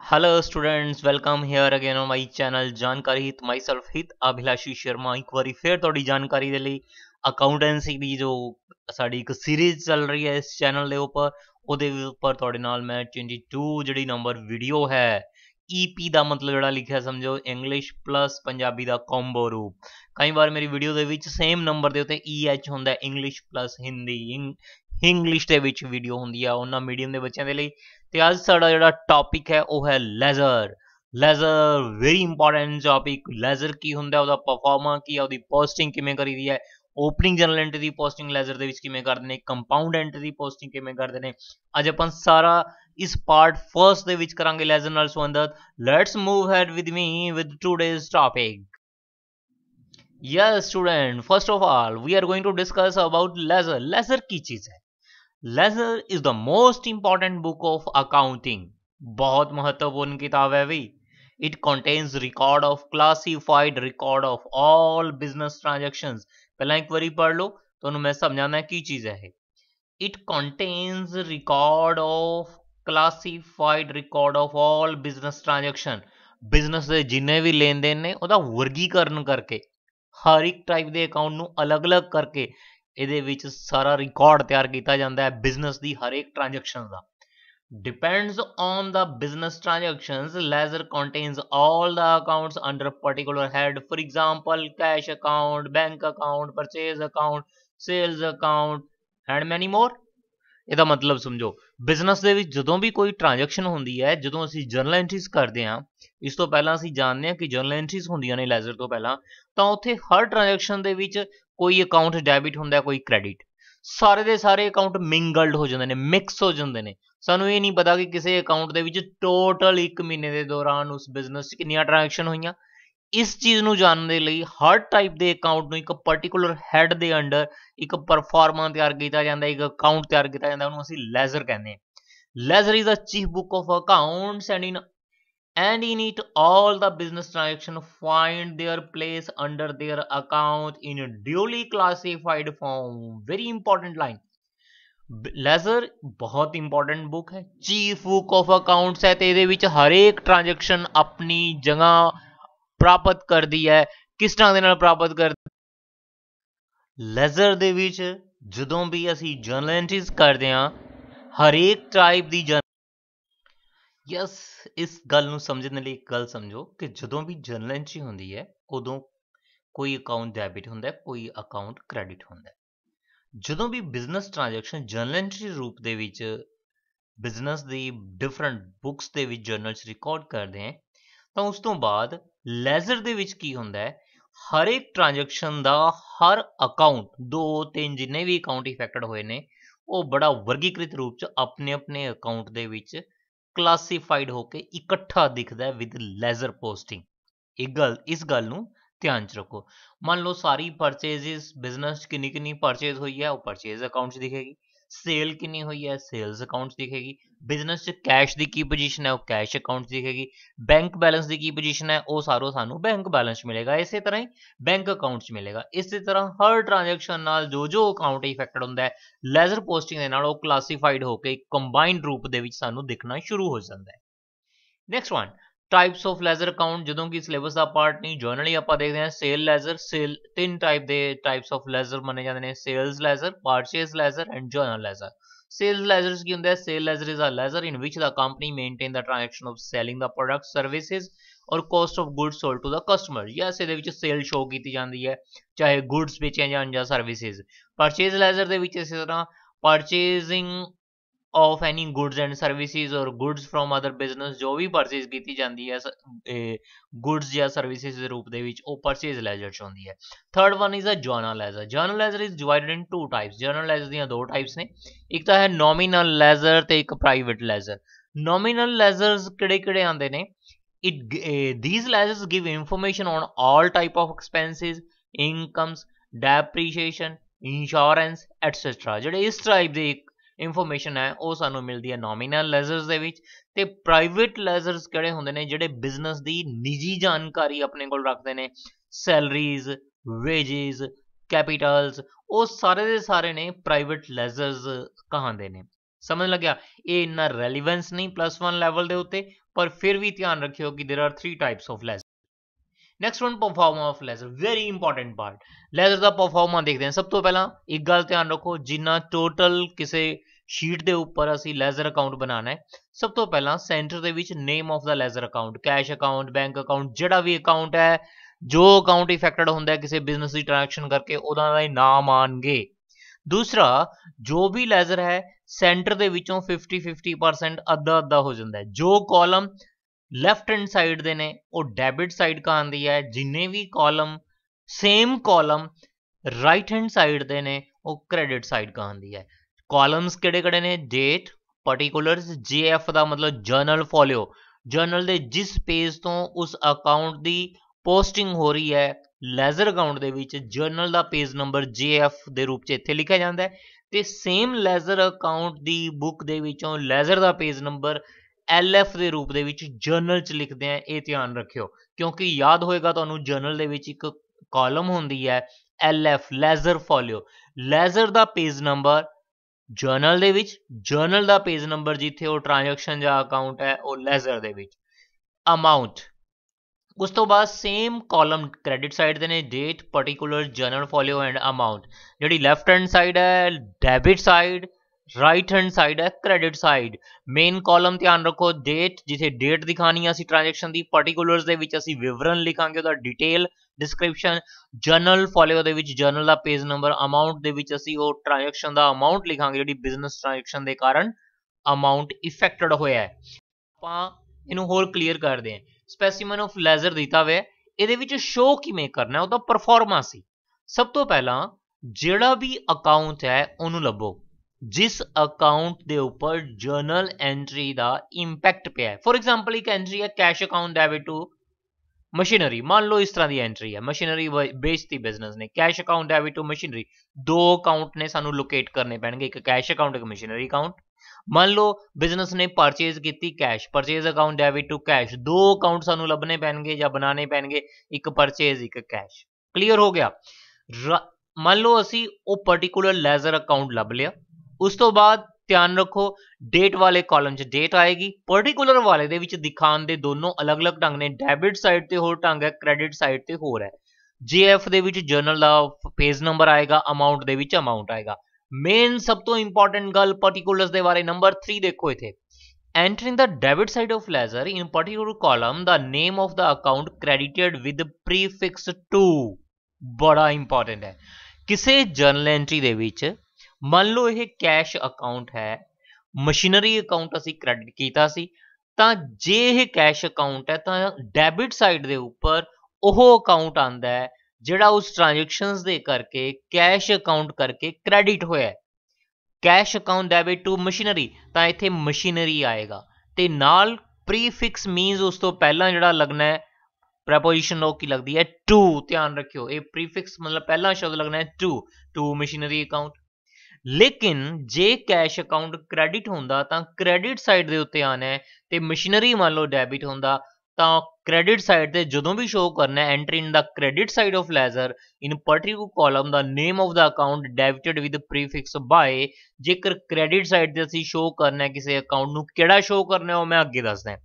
Hello students, welcome here again on my channel ਜਾਣਕਾਰੀ ਹਿਤ myself ਹਿਤ ਅਭਿਲਾਸ਼ੀ ਸ਼ਰਮਾ ਇੱਕ ਵਾਰੀ ਫੇਰ ਤੁਹਾਡੀ ਜਾਣਕਾਰੀ ਦੇ ਲਈ ਅਕਾਊਂਟੈਂਸੀ ਦੀ ਜੋ ਸਾਡੀ ਇੱਕ ਸੀਰੀਜ਼ ਚੱਲ ਰਹੀ ਹੈ ਇਸ ਚੈਨਲ ਦੇ ਉੱਪਰ ਉਹਦੇ ਉੱਪਰ ਤੁਹਾਡੇ ਨਾਲ ਮੈਂ 22 ਜਿਹੜੀ ਨੰਬਰ ਵੀਡੀਓ ਹੈ ਈਪੀ ਦਾ ਮਤਲਬ ਜਿਹੜਾ ਲਿਖਿਆ ਸਮਝੋ ਇੰਗਲਿਸ਼ ਪਲੱਸ ਪੰਜਾਬੀ ਦਾ ਕੰਬੋ ਰੂਪ ਕਈ ਵਾਰ ਮੇਰੀ ਵੀਡੀਓ ਦੇ ਵਿੱਚ ਸੇਮ ਨੰਬਰ ਦੇ ਉੱਤੇ ਈਐਚ ਹੁੰਦਾ ਇੰਗਲਿਸ਼ ਪਲੱਸ ਹਿੰਦੀ ਇੰਗਲਿਸ਼ ਦੇ ਵਿੱਚ ਵੀਡੀਓ ਹੁੰਦੀ ਆ ਉਹਨਾਂ ਮੀਡੀਅਮ ਦੇ ਬੱਚਿਆਂ ਦੇ ਲਈ ਤੇ ਅੱਜ ਸਾਡਾ ਜਿਹੜਾ ਟੌਪਿਕ ਹੈ ਉਹ ਹੈ ledger ledger very important topic ledger ਕੀ ਹੁੰਦਾ ਉਹਦਾ ਪਰਫਾਰਮਾ ਕੀ ਆ ਉਹਦੀ ਪੋਸਟਿੰਗ ਕਿਵੇਂ ਕਰੀਦੀ ਹੈ ਓਪਨਿੰਗ ਜਨਰਲ ਐਂਟਰੀ ਦੀ ਪੋਸਟਿੰਗ ਲੈਜ਼ਰ ਦੇ ਵਿੱਚ ਕਿਵੇਂ ਕਰਦੇ ਨੇ ਕੰਪਾਊਂਡ ਐਂਟਰੀ ਦੀ ਪੋਸਟਿੰਗ ਕਿਵੇਂ ਕਰਦੇ ਨੇ ਅੱਜ ਆਪਾਂ ਸਾਰਾ ਇਸ ਪਾਰਟ ਫਰਸਟ ਦੇ ਵਿੱਚ ਕਰਾਂਗੇ ਲੈਜ਼ਰ ਨਾਲ ਸੰਬੰਧਤ let's move ahead with me with today's topic yes student first of all we are going to discuss about ledger ledger ਕੀ ਚੀਜ਼ ਹੈ ledger is the most important book of accounting बहुत महत्वपूर्ण किताब है भाई it contains record of classified record of all business transaction पहला एक बारी पढ़ लो तो मैं समझाना की चीज है it contains record of classified record of all business transaction business ਦੇ ਜਿੰਨੇ ਵੀ ਲੈਣ ਦੇਣ ਨੇ ਉਹਦਾ ਵਰਗੀਕਰਨ ਕਰਕੇ ਹਰ ਇੱਕ ਟਾਈਪ ਦੇ ਅਕਾਊਂਟ अलग करके ਇਹਦੇ ਵਿੱਚ ਸਾਰਾ ਰਿਕਾਰਡ ਤਿਆਰ ਕੀਤਾ ਜਾਂਦਾ ਹੈ ਬਿਜ਼ਨਸ ਦੀ ਹਰੇਕ ਟ੍ਰਾਂਜੈਕਸ਼ਨ ਦਾ depends on the business transactions ledger contains all the accounts under particular head for example cash account bank account purchase account sales account and many more ਇਹਦਾ ਮਤਲਬ ਸਮਝੋ ਬਿਜ਼ਨਸ ਦੇ ਵਿੱਚ ਜਦੋਂ ਵੀ ਕੋਈ ਟ੍ਰਾਂਜੈਕਸ਼ਨ ਹੁੰਦੀ ਹੈ ਜਦੋਂ ਅਸੀਂ ਜਰਨਲ ਐਂਟਰੀਜ਼ ਕਰਦੇ ਹਾਂ ਇਸ ਤੋਂ ਪਹਿਲਾਂ ਅਸੀਂ ਜਾਣਦੇ ਹਾਂ ਕਿ ਜਰਨਲ ਐਂਟਰੀਜ਼ ਹੁੰਦੀਆਂ ਨੇ ਲੈਜ਼ਰ ਤੋਂ ਪਹਿਲਾਂ ਤਾਂ ਉੱਥੇ ਹਰ ਟ੍ਰਾਂਜੈਕਸ਼ਨ ਦੇ ਵਿੱਚ ਕੋਈ ਅਕਾਊਂਟ ਡੈਬਿਟ ਹੁੰਦਾ ਕੋਈ ਕ੍ਰੈਡਿਟ ਸਾਰੇ ਦੇ ਸਾਰੇ ਅਕਾਊਂਟ ਮਿੰਗਲਡ ਹੋ ਜਾਂਦੇ ਨੇ ਮਿਕਸ ਹੋ ਜਾਂਦੇ ਨੇ ਸਾਨੂੰ ਇਹ ਨਹੀਂ ਪਤਾ ਕਿ ਕਿਸੇ ਅਕਾਊਂਟ ਦੇ ਵਿੱਚ ਟੋਟਲ 1 ਮਹੀਨੇ ਦੇ ਦੌਰਾਨ ਉਸ ਬਿਜ਼ਨਸ 'ਚ ਕਿੰਨੀਆਂ ਟ੍ਰਾਂਜੈਕਸ਼ਨ ਹੋਈਆਂ ਇਸ ਚੀਜ਼ ਨੂੰ ਜਾਣਨ ਦੇ ਲਈ ਹਰ ਟਾਈਪ ਦੇ ਅਕਾਊਂਟ ਨੂੰ ਇੱਕ ਪਾਰਟਿਕੂਲਰ ਹੈਡ ਦੇ ਅੰਡਰ ਇੱਕ ਪਰਫਾਰਮਾ ਤਿਆਰ ਕੀਤਾ ਜਾਂਦਾ ਇੱਕ ਅਕਾਊਂਟ ਤਿਆਰ ਕੀਤਾ ਜਾਂਦਾ ਉਹਨੂੰ ਅਸੀਂ ਲੈਜ਼ਰ ਕਹਿੰਦੇ ਹਾਂ ledger is a chief book of accounts and in and in it all the business transactions find their place under their account in a duly classified form very important line ledger ਬਹੁਤ important book ਹੈ chief book of accounts ਹੈ ਤੇ ਇਹਦੇ transaction, ਹਰੇਕ transaction ਆਪਣੀ ਜਗ੍ਹਾ ਪ੍ਰਾਪਤ ਕਰਦੀ ਹੈ ਕਿਸ ਤਰ੍ਹਾਂ ਦੇ ਨਾਲ ਪ੍ਰਾਪਤ ਕਰਦੀ ਲੈਜ਼ਰ ਦੇ ਵਿੱਚ ਜਦੋਂ ਵੀ ਅਸੀਂ ਜਰਨਲ ਯਸ ਇਸ ਗੱਲ ਨੂੰ ਸਮਝਣ ਲਈ ਇੱਕ ਗੱਲ ਸਮਝੋ ਕਿ ਜਦੋਂ ਵੀ ਜਰਨਲ ਐਂਟਰੀ ਹੁੰਦੀ ਹੈ ਉਦੋਂ ਕੋਈ ਅਕਾਊਂਟ ਡੈਬਿਟ ਹੁੰਦਾ ਹੈ ਕੋਈ ਅਕਾਊਂਟ ਕ੍ਰੈਡਿਟ ਹੁੰਦਾ ਹੈ ਜਦੋਂ ਵੀ ਬਿਜ਼ਨਸ ਟ੍ਰਾਂਜੈਕਸ਼ਨ ਜਰਨਲ ਐਂਟਰੀ ਰੂਪ ਦੇ ਵਿੱਚ ਬਿਜ਼ਨਸ ਦੀ ਡਿਫਰੈਂਟ ਬੁੱਕਸ ਦੇ ਵਿੱਚ ਜਰਨਲਸ ਰਿਕਾਰਡ ਕਰਦੇ ਹਾਂ ਤਾਂ ਉਸ ਤੋਂ ਬਾਅਦ ਲੈਜ਼ਰ ਦੇ ਵਿੱਚ ਕੀ ਹੁੰਦਾ ਹੈ ਹਰ ਇੱਕ ਟ੍ਰਾਂਜੈਕਸ਼ਨ ਦਾ ਹਰ ਅਕਾਊਂਟ ਦੋ ਤਿੰਨ ਜਿੰਨੇ ਵੀ ਅਕਾਊਂਟ ਇਫੈਕਟਡ ਹੋਏ ਨੇ ਉਹ ਬੜਾ ਵਰਗੀਕ੍ਰਿਤ ਰੂਪ ਚ ਆਪਣੇ ਆਪਣੇ ਅਕਾਊਂਟ ਦੇ ਵਿੱਚ ਕਲਾਸੀਫਾਈਡ ਹੋ ਕੇ ਇਕੱਠਾ ਦਿਖਦਾ ਵਿਦ ਲੇਜ਼ਰ ਪੋਸਟਿੰਗ ਇਹ ਗੱਲ ਇਸ ਗੱਲ ਨੂੰ ਧਿਆਨ ਚ ਰੱਖੋ ਮੰਨ ਲਓ ਸਾਰੀ ਪਰਚੇਜ਼ਸ ਬਿਜ਼ਨਸ ਕਿੰਨੀ ਕਿੰਨੀ ਪਰਚੇਜ਼ ਹੋਈ ਹੈ ਉਹ ਪਰਚੇਜ਼ ਅਕਾਊਂਟ 'ਚ ਦਿਖੇਗੀ ਸੇਲ ਕਿੰਨੀ ਹੋਈ ਹੈ ਸੇਲਸ ਅਕਾਊਂਟਸ ਦਿਖੇਗੀ ਬਿਜ਼ਨਸ 'ਚ ਕੈਸ਼ ਦੀ ਕੀ ਪੋਜੀਸ਼ਨ ਹੈ ਉਹ ਕੈਸ਼ ਅਕਾਊਂਟਸ ਦਿਖੇਗੀ ਬੈਂਕ ਬੈਲੈਂਸ ਦੀ ਕੀ ਪੋਜੀਸ਼ਨ ਹੈ ਉਹ ਸਾਰੋ ਸਾਨੂੰ ਬੈਂਕ ਬੈਲੈਂਸ ਮਿਲੇਗਾ ਇਸੇ ਤਰ੍ਹਾਂ ਹੀ ਬੈਂਕ ਅਕਾਊਂਟਸ ਮਿਲੇਗਾ ਇਸੇ ਤਰ੍ਹਾਂ ਹਰ ਟ੍ਰਾਂਜੈਕਸ਼ਨ ਨਾਲ ਜੋ ਜੋ ਅਕਾਊਂਟ ਇਫੈਕਟਡ ਹੁੰਦਾ ਹੈ ਲੈਜ਼ਰ ਪੋਸਟਿੰਗ ਦੇ ਨਾਲ ਉਹ ਕਲਾਸੀਫਾਈਡ ਹੋ ਕੇ ਕੰਬਾਈਨਡ ਰੂਪ ਦੇ ਵਿੱਚ ਸਾਨੂੰ ਦਿਖਣਾ ਸ਼ੁਰੂ ਹੋ ਜਾਂਦਾ ਹੈ next one types of ledger account ਜਦੋਂ ਕਿ ਸਿਲੇਬਸ ਦਾ ਪਾਰਟ ਨਹੀਂ ਜਨਰਲੀ ਆਪਾਂ ਦੇਖਦੇ ਹਾਂ ਸੇਲ ਲੈਜ਼ਰ ਸੇਲ ਤਿੰਨ ਟਾਈਪ ਦੇ ਟਾਈਪਸ ਆਫ ਲੈਜ਼ਰ ਮੰਨੇ ਜਾਂਦੇ ਨੇ sales ledger purchase ledger and general ledger sales ledgers ਕੀ ਹੁੰਦਾ ਹੈ sale ledger is a ledger in which the company maintain the transaction of selling the product services or cost of goods sold to the customer yes ਇਹਦੇ ਵਿੱਚ sale show ਕੀਤੀ ਜਾਂਦੀ ਹੈ ਚਾਹੇ goods ਵੇਚੇ ਜਾਂ ਜਾਂ ਸਰਵਿਸਿਸ ਪਰਚੇਸ ਲੈਜ਼ਰ ਦੇ ਵਿੱਚ ਇਸੇ ਤਰ੍ਹਾਂ purchasing of any goods and services or goods from other business ਜੋ ਵੀ ਪਰਚੇਸ ਕੀਤੀ ਜਾਂਦੀ ਹੈ ਗੁੱਡਸ ਜਾਂ ਸਰਵਿਸਿਜ਼ ਦੇ ਰੂਪ ਦੇ ਵਿੱਚ ਉਹ ਪਰਚੇਸ ਲੈਜਰ ਚ ਹੁੰਦੀ ਹੈ third one is a general ledger general ledger is divided into types general ledger ਦੀਆਂ ਦੋ ਟਾਈਪਸ ਨੇ ਇੱਕ ਤਾਂ ਹੈ ਨੋਮੀਨਲ ਲੈਜਰ ਤੇ ਇੱਕ ਪ੍ਰਾਈਵੇਟ ਲੈਜਰ ਨੋਮੀਨਲ ਲੈਜਰਸ ਕਿਹੜੇ-ਕਿਹੜੇ ਆਉਂਦੇ ਨੇ it uh, these ledgers give information on all type of expenses incomes depreciation insurance etc ਜਿਹੜੇ ਇਸ ਟਾਈਪ ਦੇ ਇਨਫੋਰਮੇਸ਼ਨ ਹੈ ਉਹ ਸਾਨੂੰ ਮਿਲਦੀ ਹੈ ਨੋਮੀਨਲ ਲੈਜ਼ਰਸ ਦੇ ਵਿੱਚ ਤੇ ਪ੍ਰਾਈਵੇਟ ਲੈਜ਼ਰਸ ਕਿਹੜੇ ਹੁੰਦੇ ਨੇ ਜਿਹੜੇ ਬਿਜ਼ਨਸ ਦੀ ਨਿੱਜੀ ਜਾਣਕਾਰੀ ਆਪਣੇ ਕੋਲ ਰੱਖਦੇ ਨੇ ਸੈਲਰੀਜ਼ ਵੇਜਸ ਕੈਪੀਟਲਸ ਉਹ ਸਾਰੇ ਦੇ ਸਾਰੇ ਨੇ ਪ੍ਰਾਈਵੇਟ ਲੈਜ਼ਰਸ ਕਹਾਂਦੇ ਨੇ ਸਮਝ ਲੱਗਿਆ ਇਹ ਇੰਨਾ ਰੈਲੇਵੈਂਸ ਨਹੀਂ ਪਲੱਸ 1 ਲੈਵਲ ਦੇ ਉੱਤੇ ਪਰ ਫਿਰ ਵੀ ਧਿਆਨ ਰੱਖਿਓ ਕਿ there are 3 types of ledger next one proforma of ledger very important part ledger ਦਾ ਪਰਫਾਰਮਰ ਦੇਖਦੇ ਹਾਂ ਸਭ ਤੋਂ ਪਹਿਲਾਂ ਇੱਕ ਗੱਲ ਧਿਆਨ ਰੱਖੋ ਜਿੰਨਾ ਟੋਟਲ ਕਿਸੇ ਸ਼ੀਟ ਦੇ ਉੱਪਰ ਅਸੀਂ ਲੈਜ਼ਰ ਅਕਾਊਂਟ ਬਣਾਣਾ ਹੈ ਸਭ ਤੋਂ ਪਹਿਲਾਂ ਸੈਂਟਰ ਦੇ ਵਿੱਚ name of the ledger account cash account bank account ਜਿਹੜਾ ਵੀ ਅਕਾਊਂਟ ਹੈ ਜੋ ਅਕਾਊਂਟ ਇਫੈਕਟਡ ਹੁੰਦਾ ਹੈ ਕਿਸੇ ਬਿਜ਼ਨਸ ਦੀ ਟ੍ਰਾਂਜੈਕਸ਼ਨ ਕਰਕੇ ਉਹਦਾ ਦਾ ਨਾਮ ਆਣਗੇ ਦੂਸਰਾ ਜੋ ਵੀ ਲੈਜ਼ਰ ਹੈ ਸੈਂਟਰ ਦੇ ਵਿੱਚੋਂ 50 50% ਅੱਧਾ ਅੱਧਾ ਹੋ ਜਾਂਦਾ ਹੈ ਜੋ ਕਾਲਮ ਲੈਫਟ ਹੈਂਡ ਸਾਈਡ ਦੇ ਨੇ ਉਹ ਡੈਬਿਟ ਸਾਈਡ ਕਾ ਆਂਦੀ ਹੈ ਜਿੰਨੇ ਵੀ column same column right hand side ਦੇ ਨੇ ਉਹ ਕ੍ਰੈਡਿਟ ਸਾਈਡ ਕਾ ਆਂਦੀ ਹੈ ਕਾਲਮਸ ਕਿਹੜੇ ਕਿਹੜੇ ਨੇ ਡੇਟ ਪਾਰਟਿਕੂਲਰਸ ਜੀਐਫ ਦਾ ਮਤਲਬ ਜਰਨਲ ਫੋਲੀਓ ਜਰਨਲ ਦੇ ਜਿਸ ਪੇਜ ਤੋਂ ਉਸ ਅਕਾਊਂਟ ਦੀ ਪੋਸਟਿੰਗ ਹੋ ਰਹੀ ਹੈ ਲੈਜ਼ਰ ਅਕਾਊਂਟ ਦੇ ਵਿੱਚ ਜਰਨਲ ਦਾ ਪੇਜ ਨੰਬਰ ਜੀਐਫ ਦੇ ਰੂਪ 'ਚ ਇੱਥੇ ਲਿਖਿਆ ਜਾਂਦਾ ਹੈ ਤੇ ਸੇਮ ਲੈਜ਼ਰ ਅਕਾਊਂਟ ਦੀ ਬੁੱਕ ਦੇ ਵਿੱਚੋਂ ਲੈਜ਼ਰ ਦਾ ਪੇਜ ਨੰਬਰ ਐਲਐਫ ਦੇ ਰੂਪ ਦੇ ਵਿੱਚ ਜਰਨਲ ਚ ਲਿਖਦੇ ਆ ਇਹ ਧਿਆਨ ਰੱਖਿਓ ਕਿਉਂਕਿ ਯਾਦ ਹੋਏਗਾ ਤੁਹਾਨੂੰ ਜਰਨਲ ਦੇ ਵਿੱਚ ਇੱਕ ਕਾਲਮ ਹੁੰਦੀ ਹੈ ਐਲਐਫ ਲੈਜ਼ਰ ਫੋਲਿਓ ਲੈਜ਼ਰ ਦਾ ਪੇਜ ਨੰਬਰ ਜਰਨਲ ਦੇ ਵਿੱਚ ਜਰਨਲ ਦਾ ਪੇਜ ਨੰਬਰ ਜਿੱਥੇ ਉਹ ਟ੍ਰਾਂਜੈਕਸ਼ਨ ਜਾਂ ਅਕਾਊਂਟ ਹੈ ਉਹ ਲੈਜ਼ਰ ਦੇ ਵਿੱਚ ਅਮਾਉਂਟ ਉਸ ਤੋਂ ਬਾਅਦ ਸੇਮ ਕਾਲਮ ਕ੍ਰੈਡਿਟ ਸਾਈਡ ਦੇ ਨੇ date particular journal folio and amount ਜਿਹੜੀ ਲੈਫਟ ਹੈਂਡ ਸਾਈਡ ਹੈ debit side right hand side ਹੈ ਕ੍ਰੈਡਿਟ ਸਾਈਡ ਮੇਨ ਕਾਲਮ ਧਿਆਨ ਰੱਖੋ ਡੇਟ ਜਿੱਥੇ ਡੇਟ ਦਿਖਾਣੀ ਆ ਅਸੀਂ ਟ੍ਰਾਂਜੈਕਸ਼ਨ ਦੀ ਪਾਰਟਿਕੂਲਰਸ ਦੇ ਵਿੱਚ ਅਸੀਂ ਵਿਵਰਣ ਲਿਖਾਂਗੇ ਉਹਦਾ ਡਿਟੇਲ ਡਿਸਕ੍ਰਿਪਸ਼ਨ ਜਰਨਲ ਫੋਲੀਓ ਦੇ ਵਿੱਚ ਜਰਨਲ ਦਾ ਪੇਜ ਨੰਬਰ ਅਮਾਉਂਟ ਦੇ ਵਿੱਚ ਅਸੀਂ ਉਹ ਟ੍ਰਾਂਜੈਕਸ਼ਨ ਦਾ ਅਮਾਉਂਟ ਲਿਖਾਂਗੇ ਜਿਹੜੀ ਬਿਜ਼ਨਸ ਟ੍ਰਾਂਜੈਕਸ਼ਨ ਦੇ ਕਾਰਨ ਅਮਾਉਂਟ ਇਫੈਕਟਡ ਹੋਇਆ ਹੈ ਆਪਾਂ ਇਹਨੂੰ ਹੋਰ ਕਲੀਅਰ ਕਰਦੇ ਹਾਂ ਸਪੈਸੀਮਨ ਆਫ ਲੈਜ਼ਰ ਦਿੱਤਾ ਹੋਇਆ ਇਹਦੇ ਵਿੱਚ ਸ਼ੋ ਕਿਵੇਂ ਕਰਨਾ ਉਹਦਾ ਪਰਫਾਰਮੈਂਸ ਸੀ ਸਭ ਤੋਂ ਪਹਿਲਾਂ ਜਿਹੜਾ ਵੀ ਅਕਾਊਂਟ ਹੈ ਉਹਨੂੰ ਲੱਭੋ ਜਿਸ ਅਕਾਊਂਟ ਦੇ ਉੱਪਰ ਜਰਨਲ ਐਂਟਰੀ ਦਾ ਇੰਪੈਕਟ ਪਿਆ ਹੈ ਫੋਰ ਐਗਜ਼ਾਮਪਲ ਇੱਕ ਐਂਟਰੀ ਹੈ cash account debit to machinery ਮੰਨ ਲਓ ਇਸ ਤਰ੍ਹਾਂ ਦੀ ਐਂਟਰੀ ਹੈ ਮਸ਼ੀਨਰੀ ਵੇਚਤੀ ਬਿਜ਼ਨਸ ਨੇ cash account debit to machinery ਦੋ ਅਕਾਊਂਟ ਨੇ ਸਾਨੂੰ ਲੋਕੇਟ ਕਰਨੇ ਪੈਣਗੇ ਇੱਕ ਕੈਸ਼ ਅਕਾਊਂਟ ਇੱਕ ਮਸ਼ੀਨਰੀ ਅਕਾਊਂਟ ਮੰਨ ਲਓ ਬਿਜ਼ਨਸ ਨੇ ਪਰਚੇਜ਼ ਕੀਤੀ cash purchase account debit to cash ਦੋ ਅਕਾਊਂਟ ਸਾਨੂੰ ਲੱਭਣੇ ਪੈਣਗੇ ਜਾਂ ਬਣਾਉਣੇ ਪੈਣਗੇ ਇੱਕ ਪਰਚੇਜ਼ ਇੱਕ ਕੈਸ਼ ਕਲੀਅਰ ਹੋ ਗਿਆ ਮੰਨ ਲਓ ਅਸੀਂ ਉਹ ਪਾਰਟਿਕੂਲਰ ਲੈਜ਼ਰ ਅਕਾਊਂਟ ਲੱਭ ਲਿਆ ਉਸ ਤੋਂ ਬਾਅਦ ਧਿਆਨ ਰੱਖੋ ਡੇਟ ਵਾਲੇ ਕਾਲਮ 'ਚ ਡੇਟ ਆਏਗੀ ਪਾਰਟਿਕੂਲਰ ਵਾਲੇ ਦੇ ਵਿੱਚ ਦਿਖਾਉਣ ਦੇ ਦੋਨੋਂ ਅਲੱਗ-ਅਲੱਗ ਢੰਗ ਨੇ ਡੈਬਿਟ ਸਾਈਡ ਤੇ ਹੋਰ ਢੰਗ ਹੈ ਕ੍ਰੈਡਿਟ ਸਾਈਡ ਤੇ ਹੋਰ ਹੈ ਜੀਐਫ ਦੇ ਵਿੱਚ ਜਰਨਲ ਦਾ ਪੇਜ ਨੰਬਰ ਆਏਗਾ ਅਮਾਉਂਟ ਦੇ ਵਿੱਚ ਅਮਾਉਂਟ ਆਏਗਾ ਮੇਨ ਸਭ ਤੋਂ ਇੰਪੋਰਟੈਂਟ ਗੱਲ ਪਾਰਟਿਕੂਲਰਸ ਦੇ ਬਾਰੇ ਨੰਬਰ 3 ਦੇਖੋ ਇਥੇ entering the debit side of ledger in particular column the name of the account credited with prefix 2 ਬੜਾ ਇੰਪੋਰਟੈਂਟ ਹੈ ਕਿਸੇ ਜਰਨਲ ਐਂਟਰੀ ਦੇ ਵਿੱਚ ਮੰਨ ਲਓ ਇਹ ਕੈਸ਼ ਅਕਾਊਂਟ ਹੈ ਮਸ਼ੀਨਰੀ ਅਕਾਊਂਟ ਅਸੀਂ ਕ੍ਰੈਡਿਟ ਕੀਤਾ ਸੀ ਤਾਂ ਜੇ ਇਹ ਕੈਸ਼ ਅਕਾਊਂਟ ਹੈ ਤਾਂ ਡੈਬਿਟ ਸਾਈਡ ਦੇ ਉੱਪਰ ਉਹ ਅਕਾਊਂਟ ਆਂਦਾ ਹੈ ਜਿਹੜਾ ਉਸ ਟ੍ਰਾਂਜੈਕਸ਼ਨਸ ਦੇ ਕਰਕੇ ਕੈਸ਼ ਅਕਾਊਂਟ ਕਰਕੇ ਕ੍ਰੈਡਿਟ ਹੋਇਆ cash account debit to machinery ਤਾਂ ਇੱਥੇ ਮਸ਼ੀਨਰੀ ਆਏਗਾ ਤੇ ਨਾਲ ਪ੍ਰੀਫਿਕਸ ਮੀਨਸ ਉਸ ਤੋਂ ਪਹਿਲਾਂ ਜਿਹੜਾ ਲੱਗਣਾ ਹੈ ਪ੍ਰੈਪੋਜੀਸ਼ਨ ਉਹ ਕੀ ਲੱਗਦੀ ਹੈ ਟੂ ਧਿਆਨ ਰੱਖਿਓ ਇਹ ਪ੍ਰੀਫਿਕਸ ਮਤਲਬ ਪਹਿਲਾ ਸ਼ਬਦ ਲੱਗਣਾ ਹੈ ਟੂ ਟੂ ਮਸ਼ੀਨਰੀ ਅਕਾਊਂਟ ਲੇਕਿਨ ਜੇ ਕੈਸ਼ ਅਕਾਊਂਟ ਕ੍ਰੈਡਿਟ ਹੁੰਦਾ ਤਾਂ ਕ੍ਰੈਡਿਟ ਸਾਈਡ ਦੇ ਉੱਤੇ ਆਣਾ ਹੈ ਤੇ ਮਸ਼ੀਨਰੀ ਮੰਨ ਲਓ ਡੈਬਿਟ ਹੁੰਦਾ ਤਾਂ ਕ੍ਰੈਡਿਟ ਸਾਈਡ ਤੇ ਜਦੋਂ ਵੀ ਸ਼ੋ ਕਰਨਾ ਹੈ entry in the credit side of ledger in particular column the name of the account debited with prefix by ਜੇਕਰ ਕ੍ਰੈਡਿਟ ਸਾਈਡ ਤੇ ਅਸੀਂ ਸ਼ੋ ਕਰਨਾ ਹੈ ਕਿਸੇ ਅਕਾਊਂਟ ਨੂੰ ਕਿਹੜਾ ਸ਼ੋ ਕਰਨਾ ਹੈ ਉਹ ਮੈਂ ਅੱਗੇ ਦੱਸਦਾ